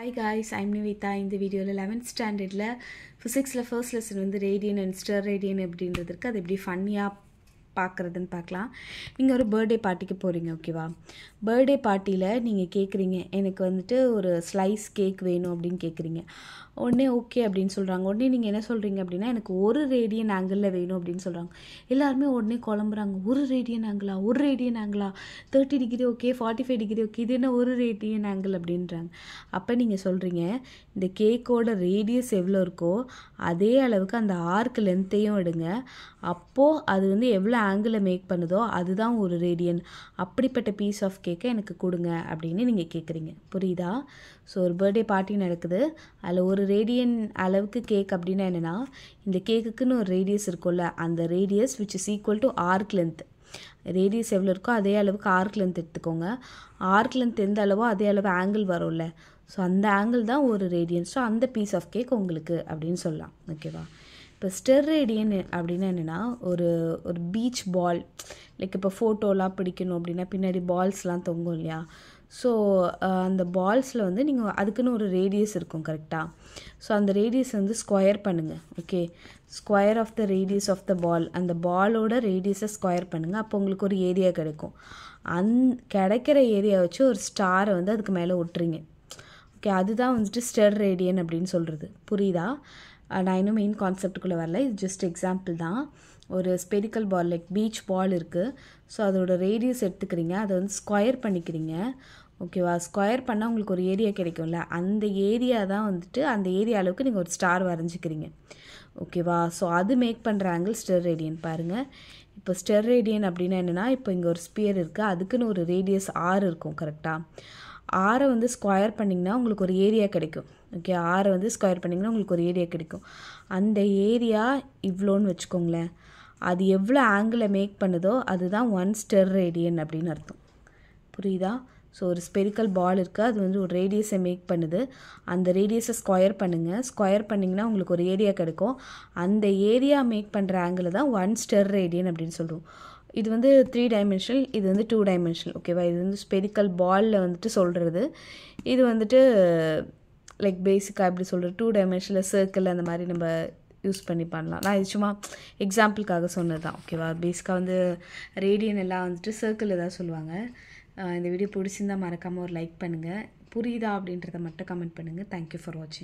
hi guys I'm Nivitha இந்த வீடியோவில் eleventh ஸ்டாண்டர்டில் ஃபிசிக்ஸில் ஃபர்ஸ்ட் லெசன் வந்து ரேடியன் அண்ட் ஸ்டர் ரேடியன் அப்படின்றது இருக்குது அது எப்படி ஃபன்னியாக பார்க்குறதுன்னு பார்க்கலாம் நீங்கள் ஒரு பர்த்டே பார்ட்டிக்கு போகிறீங்க ஓகேவா பர்த்டே பார்ட்டியில் நீங்கள் கேட்குறீங்க எனக்கு வந்துட்டு ஒரு ஸ்லைஸ் கேக் வேணும் அப்படின்னு கேட்குறீங்க உடனே ஓகே அப்படின்னு சொல்கிறாங்க உடனே நீங்கள் என்ன சொல்கிறீங்க அப்படின்னா எனக்கு ஒரு ரேடியன் ஆங்கிளில் வேணும் அப்படின்னு சொல்கிறாங்க எல்லாருமே உடனே குழம்புறாங்க ஒரு ரேடியன் ஆங்கிளா ஒரு ரேடியன் ஆங்கிளா thirty degree okay forty five degree okay இது என்ன ஒரு ரேடியன் ஆங்கிள் அப்படின்றாங்க அப்போ நீங்கள் சொல்கிறீங்க இந்த கேக்கோட ரேடியஸ் எவ்வளோ இருக்கோ அதே அளவுக்கு அந்த ஆர்க் லென்த்தையும் எடுங்க அப்போது அது வந்து எவ்வளோ ஆங்கிளை மேக் பண்ணுதோ அதுதான் ஒரு ரேடியன் அப்படிப்பட்ட பீஸ் ஆஃப் கேக்கை எனக்கு கொடுங்க அப்படின்னு நீங்கள் கேட்குறீங்க புரியுதா ஸோ ஒரு பர்த்டே பார்ட்டி நடக்குது அதில் ஒரு ரேடியன் அளவுக்கு கேக் அப்படின்னா என்னென்னா இந்த கேக்குக்குன்னு ஒரு ரேடியஸ் இருக்கும்ல அந்த radius which is equal to arc length radius எவ்வளோ இருக்கோ அதே அளவுக்கு ஆர்க் லென்த் எடுத்துக்கோங்க ஆர்க் லென்த் எந்த அளவோ அதே அளவு ஆங்கிள் வரும்ல ஸோ அந்த ஆங்கிள் தான் ஒரு ரேடியன் ஸோ அந்த பீஸ் ஆஃப் கேக் உங்களுக்கு அப்படின்னு சொல்லலாம் ஓகேவா இப்போ ஸ்டெர்ரேடியன் அப்படின்னா என்னென்னா ஒரு ஒரு பீச் பால் லைக் இப்போ ஃபோட்டோலாம் பிடிக்கணும் அப்படின்னா பின்னாடி பால்ஸ்லாம் தொங்கும் இல்லையா ஸோ அந்த பால்ஸில் வந்து நீங்கள் அதுக்குன்னு ஒரு ரேடியஸ் இருக்கும் கரெக்டாக ஸோ அந்த ரேடியஸ் வந்து ஸ்கொயர் பண்ணுங்கள் okay square of the radius of the ball அந்த பாலோட ரேடியஸை ஸ்கொயர் பண்ணுங்கள் அப்போ உங்களுக்கு ஒரு ஏரியா கிடைக்கும் அந் கிடைக்கிற ஏரியா வச்சு ஒரு ஸ்டாரை வந்து அதுக்கு மேலே ஒட்டுறீங்க ஓகே அதுதான் வந்துட்டு ஸ்டெர் ரேடியன் அப்படின்னு சொல்கிறது புரியுதா நான் இன்னும் மெயின் கான்செப்டுக்குள்ளே வரல இது ஜஸ்ட் எக்ஸாம்பிள் தான் ஒரு spherical ball like beach ball இருக்குது ஸோ அதோட ரேடியஸ் எடுத்துக்கிறீங்க அதை வந்து ஸ்கொயர் பண்ணிக்கிறீங்க ஓகேவா ஸ்கொயர் பண்ணால் உங்களுக்கு ஒரு ஏரியா கிடைக்கும்ல அந்த ஏரியா தான் வந்துட்டு அந்த ஏரியா அளவுக்கு நீங்கள் ஒரு ஸ்டார் வரைஞ்சிக்கிறீங்க ஓகேவா ஸோ அது மேக் பண்ணுற ஆங்கிள் ஸ்டெர் ரேடியன் பாருங்கள் இப்போ ஸ்டெர் ரேடியன் அப்படின்னா என்னென்னா இப்போ இங்கே ஒரு ஸ்பியர் இருக்குது அதுக்குன்னு ஒரு ரேடியஸ் ஆறு இருக்கும் கரெக்டாக ஆறை வந்து ஸ்கொயர் பண்ணிங்கன்னா உங்களுக்கு ஒரு ஏரியா கிடைக்கும் ஓகே ஆறை வந்து ஸ்கொயர் பண்ணிங்கன்னா உங்களுக்கு ஒரு ஏரியா கிடைக்கும் அந்த ஏரியா இவ்வளோன்னு வச்சுக்கோங்களேன் அது எவ்வளோ ஆங்கிளை மேக் பண்ணுதோ அதுதான் ஒன் ஸ்டெர் ரேடியன் அப்படின்னு அர்த்தம் புரியுதா ஸோ ஒரு ஸ்பெரிக்கல் பால் இருக்குது அது வந்து ஒரு ரேடியஸை மேக் பண்ணுது அந்த ரேடியஸை ஸ்கொயர் பண்ணுங்கள் ஸ்கொயர் பண்ணிங்கன்னா உங்களுக்கு ஒரு ஏரியா கிடைக்கும் அந்த ஏரியா மேக் பண்ணுற ஆங்கிள் தான் ஒன் ஸ்டெர் ரேடியன் அப்படின்னு சொல்கிறோம் இது வந்து த்ரீ டைமென்ஷனல் இது வந்து டூ டைமென்ஷனல் ஓகேவா இது வந்து ஸ்பெரிக்கல் பாலில் வந்துட்டு சொல்கிறது இது வந்துட்டு லைக் பேசிக்காக எப்படி சொல்கிறது டூ டைமென்ஷனில் சர்க்கிள் அந்த மாதிரி நம்ம யூஸ் பண்ணி பண்ணலாம் நான் இது சும்மா எக்ஸாம்பிளுக்காக சொன்னது தான் ஓகேவா பேசிக்காக வந்து ரேடியன் எல்லாம் வந்துட்டு சர்க்கிளில் தான் சொல்லுவாங்க இந்த வீடியோ பிடிச்சிருந்தால் மறக்காமல் ஒரு லைக் பண்ணுங்கள் புரியுதா அப்படின்றத மட்டும் கமெண்ட் பண்ணுங்கள் தேங்க்யூ ஃபார் வாட்சிங்